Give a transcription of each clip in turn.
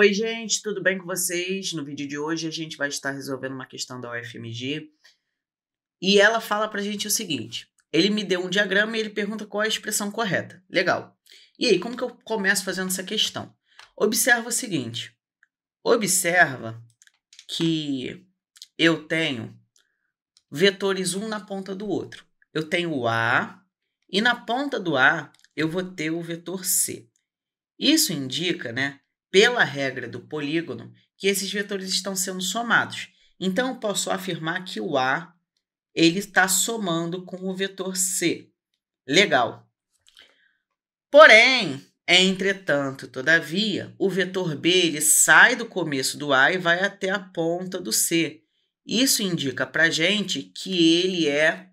Oi, gente, tudo bem com vocês? No vídeo de hoje a gente vai estar resolvendo uma questão da UFMG e ela fala pra gente o seguinte: ele me deu um diagrama e ele pergunta qual é a expressão correta. Legal. E aí, como que eu começo fazendo essa questão? Observa o seguinte: observa que eu tenho vetores um na ponta do outro. Eu tenho o A e na ponta do A eu vou ter o vetor C. Isso indica, né? pela regra do polígono que esses vetores estão sendo somados. Então, eu posso afirmar que o A ele está somando com o vetor C. Legal. Porém, entretanto, todavia, o vetor B ele sai do começo do A e vai até a ponta do C. Isso indica para gente que ele é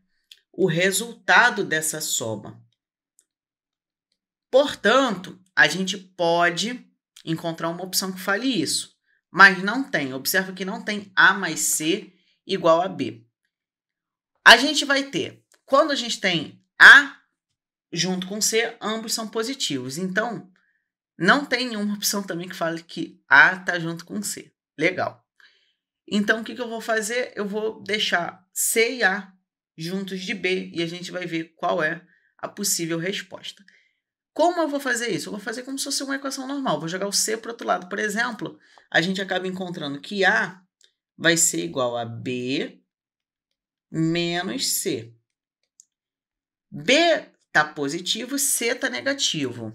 o resultado dessa soma. Portanto, a gente pode encontrar uma opção que fale isso. Mas não tem. Observa que não tem A mais C igual a B. A gente vai ter, quando a gente tem A junto com C, ambos são positivos. Então, não tem nenhuma opção também que fale que A está junto com C. Legal. Então, o que, que eu vou fazer? Eu vou deixar C e A juntos de B e a gente vai ver qual é a possível resposta. Como eu vou fazer isso? Eu vou fazer como se fosse uma equação normal. Vou jogar o C para o outro lado. Por exemplo, a gente acaba encontrando que A vai ser igual a B menos C. B está positivo, C está negativo.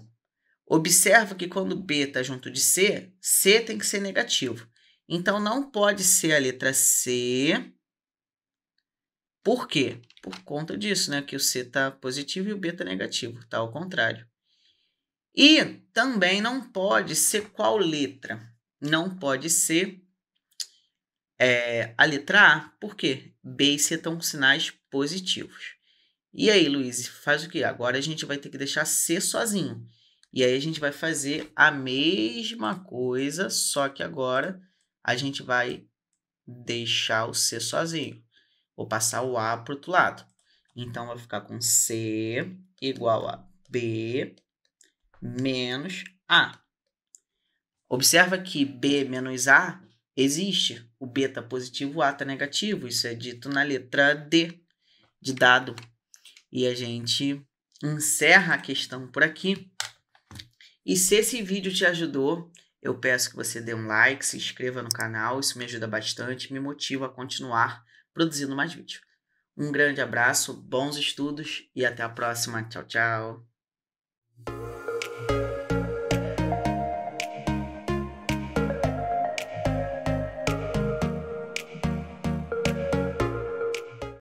Observa que quando B está junto de C, C tem que ser negativo. Então, não pode ser a letra C. Por quê? Por conta disso, né? Que o C está positivo e o B está negativo. Está ao contrário. E também não pode ser qual letra? Não pode ser é, a letra A, porque B e C estão com sinais positivos. E aí, Luiz, faz o quê? Agora a gente vai ter que deixar C sozinho. E aí a gente vai fazer a mesma coisa, só que agora a gente vai deixar o C sozinho. Vou passar o A para o outro lado. Então, vai ficar com C igual a B menos A. Observa que B menos A existe. O B está positivo, o A está negativo. Isso é dito na letra D de dado. E a gente encerra a questão por aqui. E se esse vídeo te ajudou, eu peço que você dê um like, se inscreva no canal, isso me ajuda bastante, me motiva a continuar produzindo mais vídeos. Um grande abraço, bons estudos e até a próxima. Tchau, tchau.